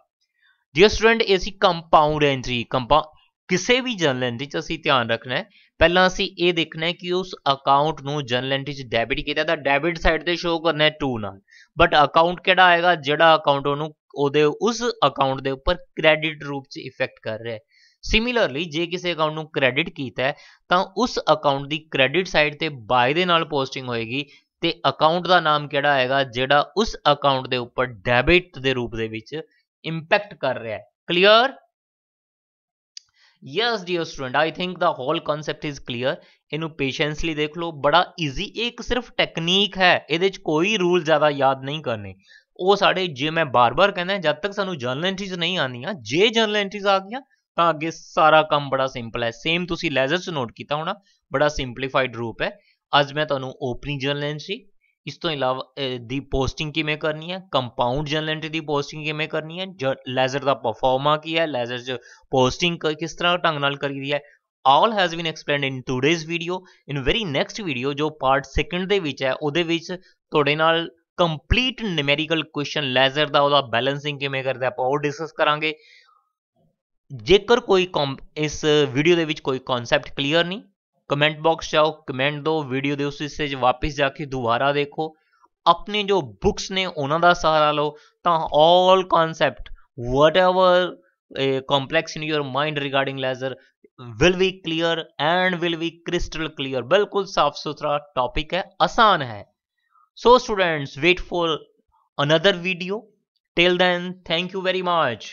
ਡੀਅਰ ਸਟੂਡੈਂਟ ਇਹ ਸੀ ਕੰਪਾਊਂਡ ਐਂਟਰੀ ਕੰਪਾ ਕਿਸੇ ਵੀ ਜਰਨਲ ਐਂਟਰੀ ਚ ਅਸੀਂ ਧਿਆਨ ਰੱਖਣਾ ਹੈ ਪਹਿਲਾਂ ਅਸੀਂ ਇਹ ਦੇਖਣਾ ਹੈ ਕਿ ਉਸ ਅਕਾਊਂਟ ਨੂੰ ਜਨਰਲ ਐਂਟਰੀ 'ਚ ਡੈਬਿਟ ਕੀਤਾ ਤਾਂ ਡੈਬਿਟ ਸਾਈਡ ਤੇ ਸ਼ੋ ਕਰਨਾ ਹੈ 2 ਨਾਲ ਬਟ ਅਕਾਊਂਟ ਕਿਹੜਾ ਆਏਗਾ ਜਿਹੜਾ ਅਕਾਊਂਟ ਉਹਨੂੰ ਉਹਦੇ ਉਸ ਅਕਾਊਂਟ ਦੇ ਉੱਪਰ ਕ੍ਰੈਡਿਟ ਰੂਪ 'ਚ ਇਫੈਕਟ ਕਰ ਰਿਹਾ ਹੈ ਸਿਮਿਲਰਲੀ ਜੇ ਕਿਸੇ ਅਕਾਊਂਟ ਨੂੰ ਕ੍ਰੈਡਿਟ ਕੀਤਾ ਹੈ ਤਾਂ ਉਸ ਅਕਾਊਂਟ ਦੀ ਕ੍ਰੈਡਿਟ ਸਾਈਡ ਤੇ ਬਾਏ ਦੇ ਨਾਲ ਪੋਸਟਿੰਗ ਹੋਏਗੀ ਤੇ ਅਕਾਊਂਟ ਦਾ ਨਾਮ ਕਿਹੜਾ ਆਏਗਾ ਜਿਹੜਾ ਉਸ ਅਕਾਊਂਟ ਦੇ ਉੱਪਰ ਡੈਬਿਟ ਦੇ ਰੂਪ ਦੇ ਵਿੱਚ ਇੰਪੈਕਟ ਕਰ ਰਿਹਾ ਹੈ clear yes dear student I think the whole concept is clear ਇਹਨੂੰ ਪੇਸ਼ੈਂਸਲੀ ਦੇਖ ਲਓ ਬੜਾ ਈਜ਼ੀ ਇੱਕ ਸਿਰਫ ਟੈਕਨੀਕ ਹੈ ਇਹਦੇ ਵਿੱਚ ਕੋਈ ਰੂਲ ਜ਼ਿਆਦਾ ਯਾਦ ਨਹੀਂ ਕਰਨੇ ਉਹ ਸਾਡੇ ਜੇ ਮੈਂ ਬਾਰ-ਬਾਰ ਕਹਿੰਦਾ ਜਦ ਤੱਕ ਸਾਨੂੰ ਜਰਨਲ ਐਂਟਰੀਜ਼ ਨਹੀਂ ਆਨੀਆਂ ਜੇ ਜਰਨਲ ਐਂਟਰੀਜ਼ ਆ ਗਈਆਂ ਤਾਂ ਅੱਗੇ ਸਾਰਾ ਕੰਮ ਬੜਾ ਸਿੰਪਲ ਹੈ ਸੇਮ ਤੁਸੀਂ ਲੈਜ਼ਰ 'ਚ ਨੋਟ ਕੀਤਾ ਹੋਣਾ ਬੜਾ ਸਿੰਪਲੀਫਾਈਡ ਰੂਪ ਹੈ ਅੱਜ ਮੈਂ ਤੁਹਾਨੂੰ ਓਪਨਿੰਗ ਜਰਨਲ ਐਂਟਰੀ ਇਸ ਤੋਂ ਇਲਾਵਾ ਦੀ ਪੋਸਟਿੰਗ ਕਿਵੇਂ ਕਰਨੀ ਹੈ ਕੰਪਾਊਂਡ ਜਨਰਲ ਐਂਟਰੀ ਦੀ ਪੋਸਟਿੰਗ ਕਿਵੇਂ ਕਰਨੀ ਹੈ ਲੈਜ਼ਰ ਦਾ ਪਰਫਾਰਮਾ ਕੀ ਹੈ ਲੈਜ਼ਰ ਚ ਪੋਸਟਿੰਗ ਕਿਸ ਤਰ੍ਹਾਂ ਢੰਗ ਨਾਲ ਕਰੀਦੀ ਹੈ all has been explained in today's video in very next video ਜੋ ਪਾਰਟ ਸੈਕੰਡ ਦੇ ਵਿੱਚ ਹੈ ਉਹਦੇ ਵਿੱਚ ਤੁਹਾਡੇ ਨਾਲ ਕੰਪਲੀਟ ਨਿਊਮੈਰੀਕਲ ਕੁਐਸਚਨ ਲੈਜ਼ਰ ਦਾ ਉਹਦਾ ਬੈਲੈਂਸਿੰਗ ਕਿਵੇਂ ਕਰਦਾ ਆਪਾਂ ਉਹ ਡਿਸਕਸ ਕਰਾਂਗੇ ਜੇਕਰ ਕੋਈ ਇਸ ਵੀਡੀਓ ਦੇ ਵਿੱਚ ਕੋਈ ਕਨਸੈਪਟ ਕਲੀਅਰ ਨਹੀਂ कमेंट बॉक्स जाओ कमेंट दो वीडियो दो इससे वापस जाके दोबारा देखो अपने जो बुक्स ने उन्होंने सहारा लो तो all concept whatever complex in your mind regarding ledger will be clear and will be crystal clear बिल्कुल साफ सुथरा टॉपिक है आसान है so students wait for another video till then thank you very much